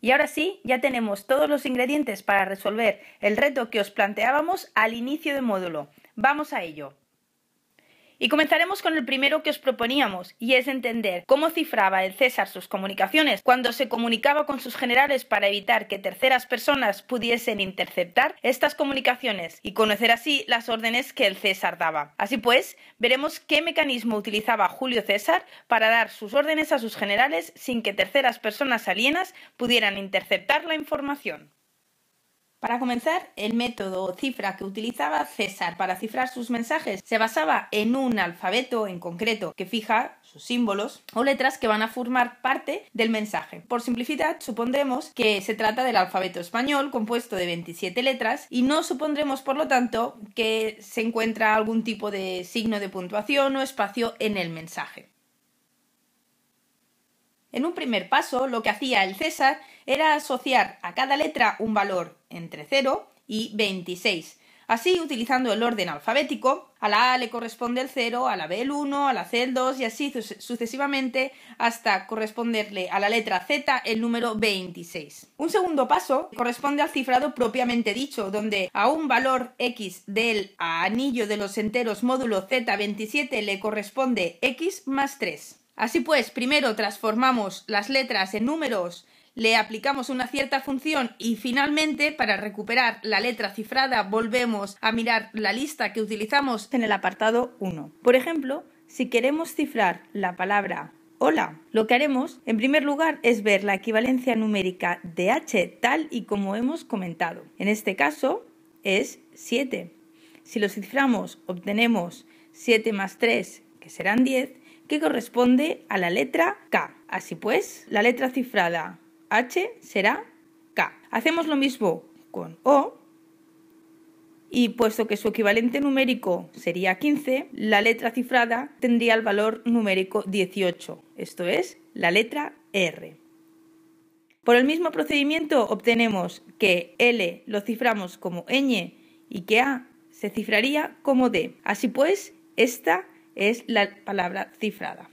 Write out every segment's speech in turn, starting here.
Y ahora sí, ya tenemos todos los ingredientes para resolver el reto que os planteábamos al inicio del módulo. Vamos a ello. Y comenzaremos con el primero que os proponíamos, y es entender cómo cifraba el César sus comunicaciones cuando se comunicaba con sus generales para evitar que terceras personas pudiesen interceptar estas comunicaciones y conocer así las órdenes que el César daba. Así pues, veremos qué mecanismo utilizaba Julio César para dar sus órdenes a sus generales sin que terceras personas alienas pudieran interceptar la información. Para comenzar, el método o cifra que utilizaba César para cifrar sus mensajes se basaba en un alfabeto en concreto que fija sus símbolos o letras que van a formar parte del mensaje. Por simplicidad, supondremos que se trata del alfabeto español compuesto de 27 letras y no supondremos, por lo tanto, que se encuentra algún tipo de signo de puntuación o espacio en el mensaje. En un primer paso, lo que hacía el César era asociar a cada letra un valor entre 0 y 26. Así, utilizando el orden alfabético, a la A le corresponde el 0, a la B el 1, a la C el 2 y así sucesivamente hasta corresponderle a la letra Z el número 26. Un segundo paso corresponde al cifrado propiamente dicho, donde a un valor x del anillo de los enteros módulo Z27 le corresponde x más 3. Así pues, primero transformamos las letras en números le aplicamos una cierta función y finalmente, para recuperar la letra cifrada, volvemos a mirar la lista que utilizamos en el apartado 1. Por ejemplo, si queremos cifrar la palabra hola, lo que haremos en primer lugar es ver la equivalencia numérica de h tal y como hemos comentado. En este caso es 7. Si lo ciframos obtenemos 7 más 3, que serán 10, que corresponde a la letra K. Así pues, la letra cifrada H será K. Hacemos lo mismo con O. Y puesto que su equivalente numérico sería 15, la letra cifrada tendría el valor numérico 18, esto es, la letra R. Por el mismo procedimiento obtenemos que L lo ciframos como ñ y que A se cifraría como D. Así pues, esta es la palabra cifrada.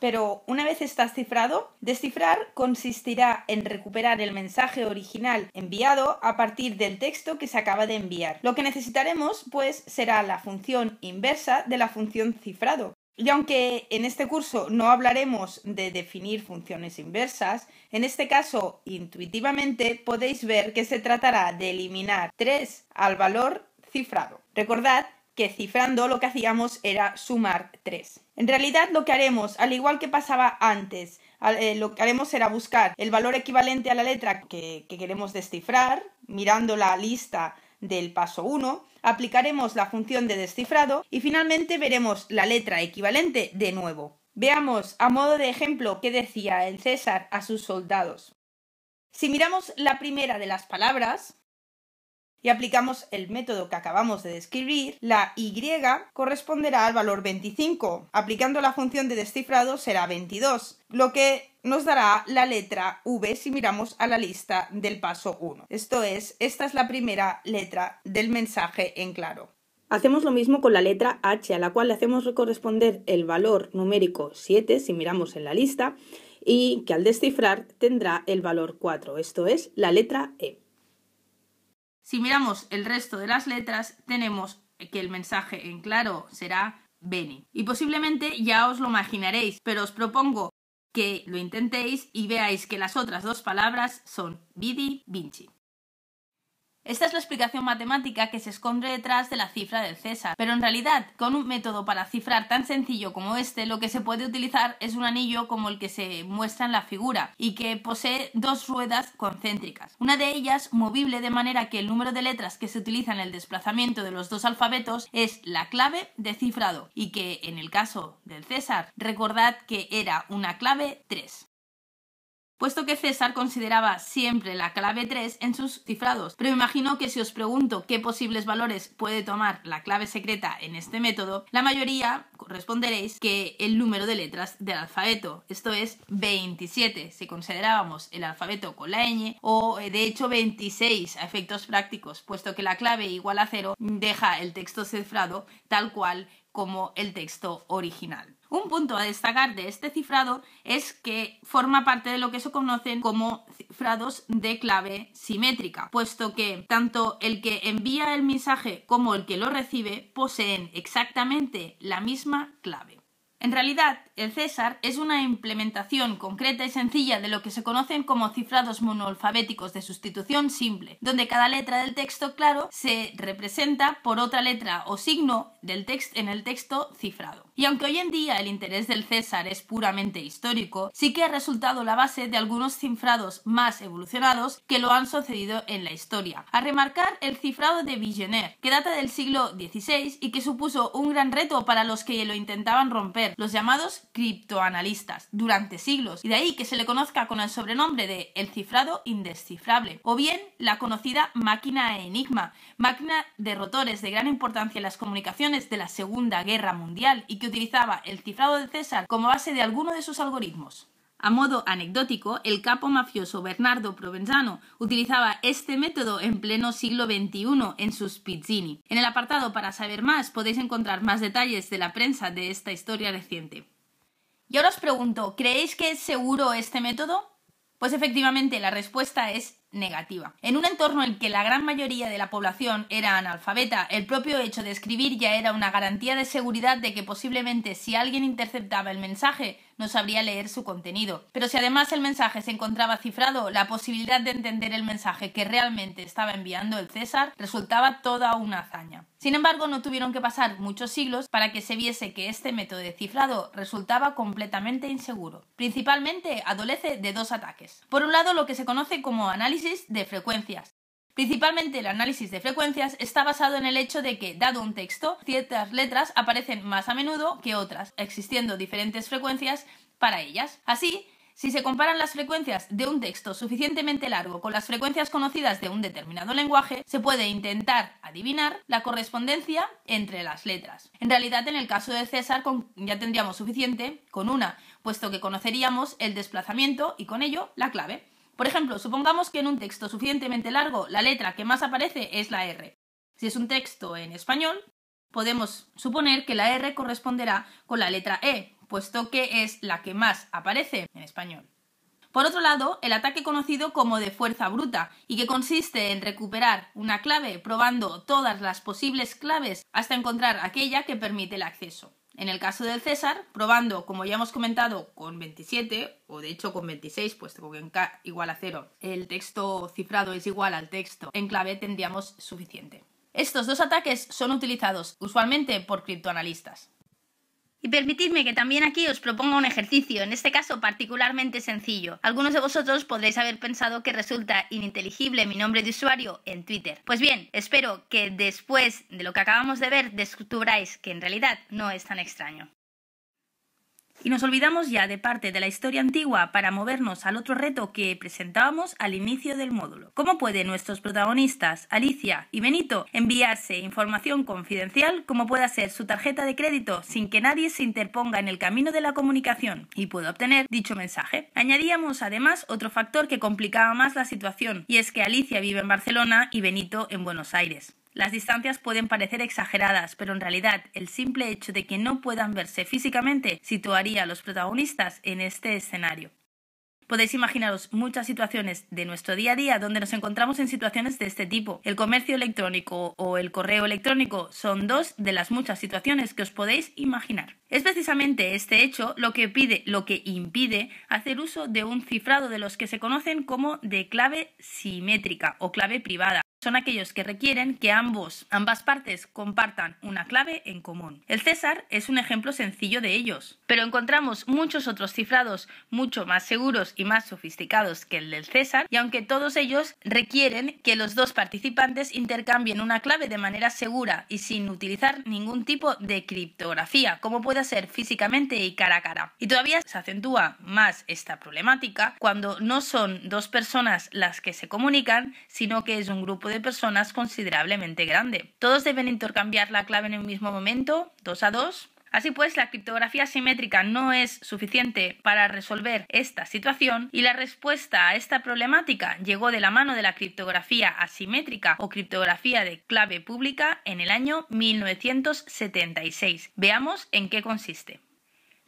Pero una vez estás cifrado, descifrar consistirá en recuperar el mensaje original enviado a partir del texto que se acaba de enviar. Lo que necesitaremos, pues, será la función inversa de la función cifrado. Y aunque en este curso no hablaremos de definir funciones inversas, en este caso intuitivamente podéis ver que se tratará de eliminar 3 al valor cifrado. Recordad que cifrando lo que hacíamos era sumar 3. En realidad lo que haremos, al igual que pasaba antes, eh, lo que haremos será buscar el valor equivalente a la letra que, que queremos descifrar, mirando la lista del paso 1, aplicaremos la función de descifrado y finalmente veremos la letra equivalente de nuevo. Veamos a modo de ejemplo qué decía el César a sus soldados. Si miramos la primera de las palabras, y aplicamos el método que acabamos de describir, la y corresponderá al valor 25. Aplicando la función de descifrado será 22, lo que nos dará la letra V si miramos a la lista del paso 1. Esto es, esta es la primera letra del mensaje en claro. Hacemos lo mismo con la letra H, a la cual le hacemos corresponder el valor numérico 7 si miramos en la lista y que al descifrar tendrá el valor 4, esto es la letra E. Si miramos el resto de las letras, tenemos que el mensaje en claro será Beni. Y posiblemente ya os lo imaginaréis, pero os propongo que lo intentéis y veáis que las otras dos palabras son BIDI, Vinci. Esta es la explicación matemática que se esconde detrás de la cifra del César, pero en realidad, con un método para cifrar tan sencillo como este, lo que se puede utilizar es un anillo como el que se muestra en la figura y que posee dos ruedas concéntricas. Una de ellas movible de manera que el número de letras que se utiliza en el desplazamiento de los dos alfabetos es la clave de cifrado y que en el caso del César, recordad que era una clave 3 puesto que César consideraba siempre la clave 3 en sus cifrados. Pero me imagino que si os pregunto qué posibles valores puede tomar la clave secreta en este método, la mayoría responderéis que el número de letras del alfabeto, esto es 27, si considerábamos el alfabeto con la ñ, o eh, de hecho 26 a efectos prácticos, puesto que la clave igual a 0 deja el texto cifrado tal cual como el texto original. Un punto a destacar de este cifrado es que forma parte de lo que se conocen como cifrados de clave simétrica, puesto que tanto el que envía el mensaje como el que lo recibe poseen exactamente la misma clave. En realidad, el César es una implementación concreta y sencilla de lo que se conocen como cifrados monoalfabéticos de sustitución simple, donde cada letra del texto claro se representa por otra letra o signo del texto en el texto cifrado. Y aunque hoy en día el interés del César es puramente histórico, sí que ha resultado la base de algunos cifrados más evolucionados que lo han sucedido en la historia. A remarcar el cifrado de Vigenère, que data del siglo XVI y que supuso un gran reto para los que lo intentaban romper, los llamados criptoanalistas durante siglos, y de ahí que se le conozca con el sobrenombre de el cifrado indescifrable, o bien la conocida máquina enigma, máquina de rotores de gran importancia en las comunicaciones de la Segunda Guerra Mundial y que utilizaba el cifrado de César como base de alguno de sus algoritmos. A modo anecdótico, el capo mafioso Bernardo Provenzano utilizaba este método en pleno siglo XXI en sus pizzini. En el apartado para saber más podéis encontrar más detalles de la prensa de esta historia reciente. Y ahora os pregunto, ¿creéis que es seguro este método? Pues efectivamente la respuesta es negativa. En un entorno en que la gran mayoría de la población era analfabeta, el propio hecho de escribir ya era una garantía de seguridad de que posiblemente si alguien interceptaba el mensaje no sabría leer su contenido. Pero si además el mensaje se encontraba cifrado, la posibilidad de entender el mensaje que realmente estaba enviando el César resultaba toda una hazaña. Sin embargo, no tuvieron que pasar muchos siglos para que se viese que este método de cifrado resultaba completamente inseguro. Principalmente adolece de dos ataques. Por un lado, lo que se conoce como análisis de frecuencias. Principalmente el análisis de frecuencias está basado en el hecho de que, dado un texto, ciertas letras aparecen más a menudo que otras, existiendo diferentes frecuencias para ellas. Así, si se comparan las frecuencias de un texto suficientemente largo con las frecuencias conocidas de un determinado lenguaje, se puede intentar adivinar la correspondencia entre las letras. En realidad, en el caso de César, ya tendríamos suficiente con una, puesto que conoceríamos el desplazamiento y con ello la clave. Por ejemplo, supongamos que en un texto suficientemente largo la letra que más aparece es la R. Si es un texto en español, podemos suponer que la R corresponderá con la letra E, puesto que es la que más aparece en español. Por otro lado, el ataque conocido como de fuerza bruta, y que consiste en recuperar una clave probando todas las posibles claves hasta encontrar aquella que permite el acceso en el caso del César, probando, como ya hemos comentado, con 27, o de hecho con 26, puesto que en K igual a 0 el texto cifrado es igual al texto en clave, tendríamos suficiente. Estos dos ataques son utilizados usualmente por criptoanalistas. Y permitidme que también aquí os proponga un ejercicio, en este caso particularmente sencillo. Algunos de vosotros podréis haber pensado que resulta ininteligible mi nombre de usuario en Twitter. Pues bien, espero que después de lo que acabamos de ver descubráis que en realidad no es tan extraño. Y nos olvidamos ya de parte de la historia antigua para movernos al otro reto que presentábamos al inicio del módulo. ¿Cómo pueden nuestros protagonistas, Alicia y Benito, enviarse información confidencial como pueda ser su tarjeta de crédito sin que nadie se interponga en el camino de la comunicación y pueda obtener dicho mensaje? Añadíamos además otro factor que complicaba más la situación y es que Alicia vive en Barcelona y Benito en Buenos Aires. Las distancias pueden parecer exageradas, pero en realidad el simple hecho de que no puedan verse físicamente situaría a los protagonistas en este escenario. Podéis imaginaros muchas situaciones de nuestro día a día donde nos encontramos en situaciones de este tipo. El comercio electrónico o el correo electrónico son dos de las muchas situaciones que os podéis imaginar. Es precisamente este hecho lo que pide, lo que impide hacer uso de un cifrado de los que se conocen como de clave simétrica o clave privada, son aquellos que requieren que ambos, ambas partes compartan una clave en común. El César es un ejemplo sencillo de ellos, pero encontramos muchos otros cifrados mucho más seguros y más sofisticados que el del César, y aunque todos ellos requieren que los dos participantes intercambien una clave de manera segura y sin utilizar ningún tipo de criptografía, como puede ser físicamente y cara a cara. Y todavía se acentúa más esta problemática cuando no son dos personas las que se comunican, sino que es un grupo de personas considerablemente grande. Todos deben intercambiar la clave en el mismo momento, dos a dos, Así pues, la criptografía simétrica no es suficiente para resolver esta situación y la respuesta a esta problemática llegó de la mano de la criptografía asimétrica o criptografía de clave pública en el año 1976. Veamos en qué consiste.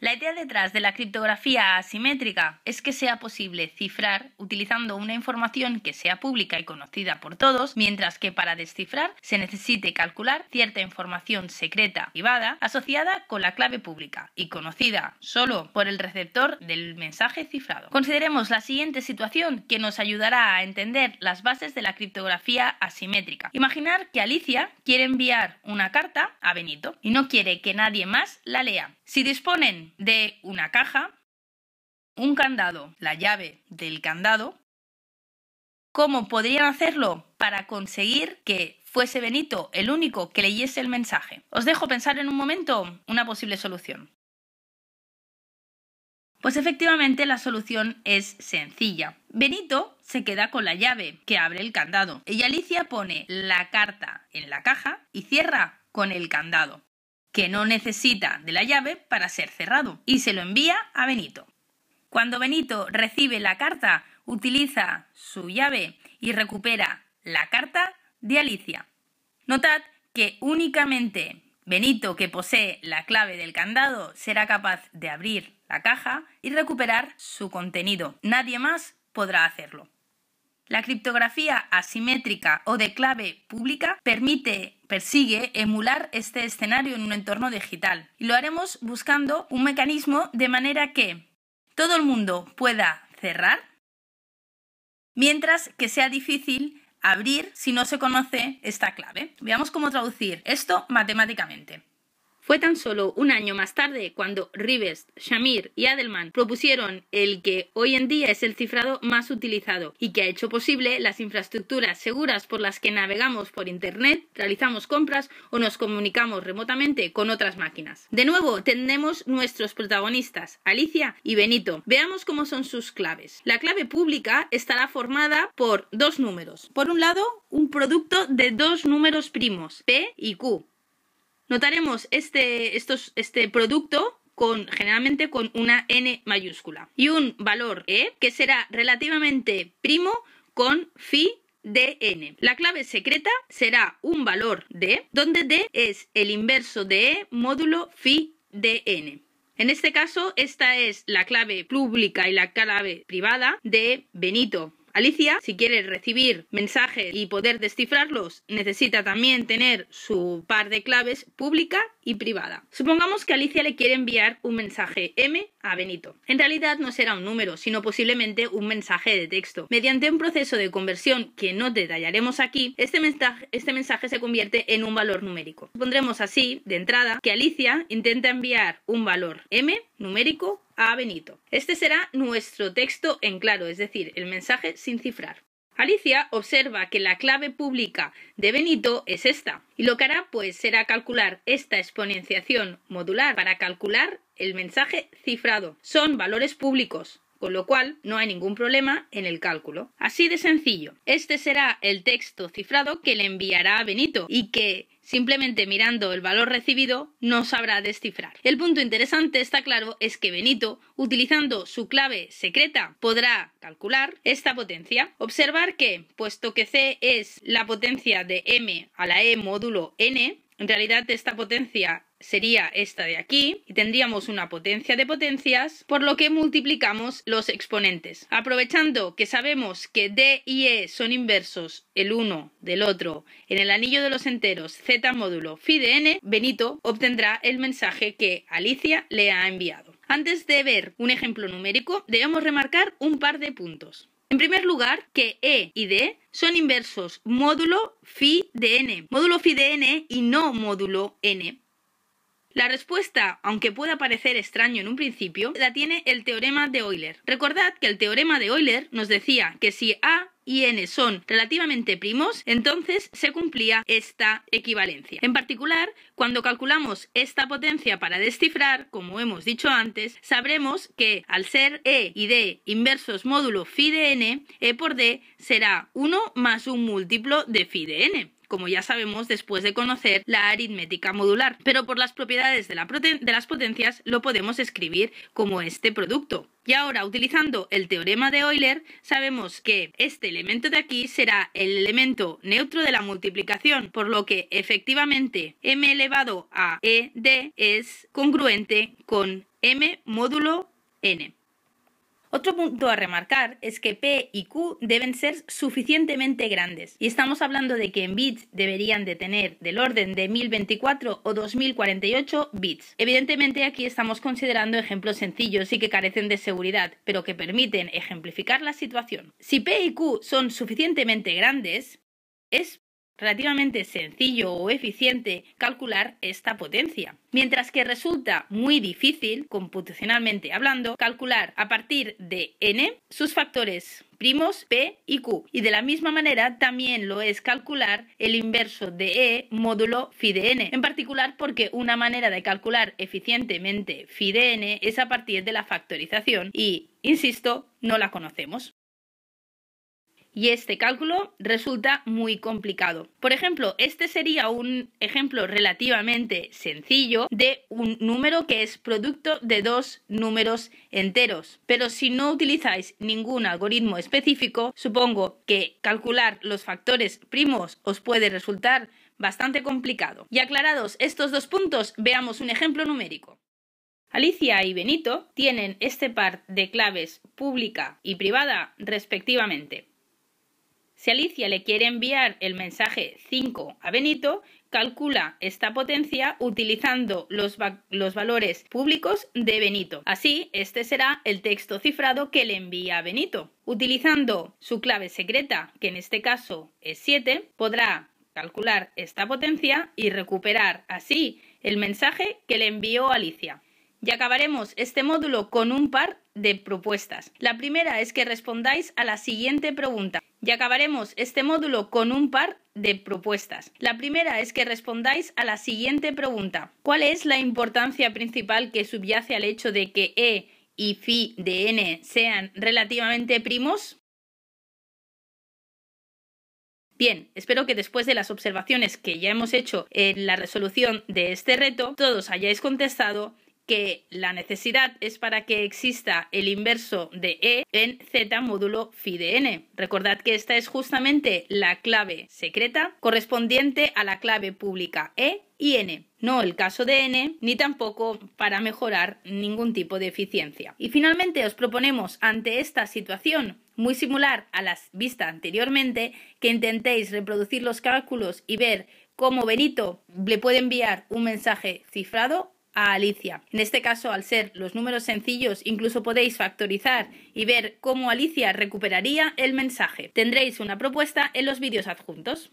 La idea detrás de la criptografía asimétrica es que sea posible cifrar utilizando una información que sea pública y conocida por todos, mientras que para descifrar se necesite calcular cierta información secreta privada asociada con la clave pública y conocida solo por el receptor del mensaje cifrado. Consideremos la siguiente situación que nos ayudará a entender las bases de la criptografía asimétrica. Imaginar que Alicia quiere enviar una carta a Benito y no quiere que nadie más la lea. Si disponen de una caja, un candado, la llave del candado, ¿cómo podrían hacerlo para conseguir que fuese Benito el único que leyese el mensaje? Os dejo pensar en un momento una posible solución. Pues efectivamente la solución es sencilla. Benito se queda con la llave que abre el candado y Alicia pone la carta en la caja y cierra con el candado que no necesita de la llave para ser cerrado, y se lo envía a Benito. Cuando Benito recibe la carta, utiliza su llave y recupera la carta de Alicia. Notad que únicamente Benito, que posee la clave del candado, será capaz de abrir la caja y recuperar su contenido. Nadie más podrá hacerlo. La criptografía asimétrica o de clave pública permite persigue emular este escenario en un entorno digital. Y lo haremos buscando un mecanismo de manera que todo el mundo pueda cerrar, mientras que sea difícil abrir si no se conoce esta clave. Veamos cómo traducir esto matemáticamente. Fue tan solo un año más tarde cuando Rivest, Shamir y Adelman propusieron el que hoy en día es el cifrado más utilizado y que ha hecho posible las infraestructuras seguras por las que navegamos por Internet, realizamos compras o nos comunicamos remotamente con otras máquinas. De nuevo, tenemos nuestros protagonistas, Alicia y Benito. Veamos cómo son sus claves. La clave pública estará formada por dos números. Por un lado, un producto de dos números primos, P y Q. Notaremos este, estos, este producto con, generalmente con una N mayúscula y un valor E que será relativamente primo con phi de n. La clave secreta será un valor D, donde D es el inverso de E módulo phi de n. En este caso, esta es la clave pública y la clave privada de Benito, Alicia, si quiere recibir mensajes y poder descifrarlos, necesita también tener su par de claves pública y privada. Supongamos que Alicia le quiere enviar un mensaje M a Benito. En realidad no será un número, sino posiblemente un mensaje de texto. Mediante un proceso de conversión que no detallaremos aquí, este, este mensaje, se convierte en un valor numérico. Pondremos así, de entrada, que Alicia intenta enviar un valor M numérico a Benito. Este será nuestro texto en claro, es decir, el mensaje sin cifrar. Alicia observa que la clave pública de Benito es esta, y lo que hará pues será calcular esta exponenciación modular para calcular el mensaje cifrado. Son valores públicos, con lo cual no hay ningún problema en el cálculo. Así de sencillo. Este será el texto cifrado que le enviará a Benito y que Simplemente mirando el valor recibido no sabrá descifrar. El punto interesante está claro es que Benito, utilizando su clave secreta, podrá calcular esta potencia. Observar que, puesto que C es la potencia de m a la e módulo n, en realidad esta potencia sería esta de aquí y tendríamos una potencia de potencias, por lo que multiplicamos los exponentes. Aprovechando que sabemos que D y E son inversos el uno del otro en el anillo de los enteros Z módulo phi de n, Benito obtendrá el mensaje que Alicia le ha enviado. Antes de ver un ejemplo numérico, debemos remarcar un par de puntos. En primer lugar, que E y D son inversos módulo phi de n, módulo phi de n y no módulo n. La respuesta, aunque pueda parecer extraño en un principio, la tiene el teorema de Euler. Recordad que el teorema de Euler nos decía que si A y n son relativamente primos, entonces se cumplía esta equivalencia. En particular, cuando calculamos esta potencia para descifrar, como hemos dicho antes, sabremos que al ser e y d inversos módulo phi de n, e por d será 1 más un múltiplo de phi de n como ya sabemos después de conocer la aritmética modular, pero por las propiedades de, las potencias lo podemos escribir como este producto. Y ahora, utilizando el teorema de Euler, sabemos que este elemento de aquí será el elemento neutro de la multiplicación, por lo que efectivamente m elevado a ed es congruente con m módulo n. Otro punto a remarcar es que P y Q deben ser suficientemente grandes. Y estamos hablando de que en bits deberían de tener del orden de 1024 o 2048 bits. Evidentemente aquí estamos considerando ejemplos sencillos y que carecen de seguridad, pero que permiten ejemplificar la situación. Si P y Q son suficientemente grandes, es relativamente sencillo o eficiente calcular esta potencia, mientras que resulta muy difícil, computacionalmente hablando, calcular a partir de n sus factores primos P y Q. Y de la misma manera también lo es calcular el inverso de E módulo phi de n, en particular porque una manera de calcular eficientemente phi de n es a partir de la factorización y, insisto, no la conocemos y este cálculo resulta muy complicado. Por ejemplo, este sería un ejemplo relativamente sencillo de un número que es producto de dos números enteros. Pero si no utilizáis ningún algoritmo específico, supongo que calcular los factores primos os puede resultar bastante complicado. Y aclarados estos dos puntos, veamos un ejemplo numérico. Alicia y Benito tienen este par de claves pública y privada respectivamente. Si Alicia le quiere enviar el mensaje 5 a Benito, calcula esta potencia utilizando los, valores públicos de Benito. Así, este será el texto cifrado que le envía a Benito. Utilizando su clave secreta, que en este caso es 7, podrá calcular esta potencia y recuperar así el mensaje que le envió Alicia. Y acabaremos este módulo con un par de propuestas. La primera es que respondáis a la siguiente pregunta y acabaremos este módulo con un par de propuestas. La primera es que respondáis a la siguiente pregunta. ¿Cuál es la importancia principal que subyace al hecho de que E y phi de n sean relativamente primos? Bien, espero que después de las observaciones que ya hemos hecho en la resolución de este reto, todos hayáis contestado que la necesidad es para que exista el inverso de E en Z módulo phi de n. Recordad que esta es justamente la clave secreta correspondiente a la clave pública E y n, no el caso de n, ni tampoco para mejorar ningún tipo de eficiencia. Y finalmente os proponemos ante esta situación muy similar a las vista anteriormente, que intentéis reproducir los cálculos y ver cómo Benito le puede enviar un mensaje cifrado a Alicia. En este caso, al ser los números sencillos, incluso podéis factorizar y ver cómo Alicia recuperaría el mensaje. Tendréis una propuesta en los vídeos adjuntos.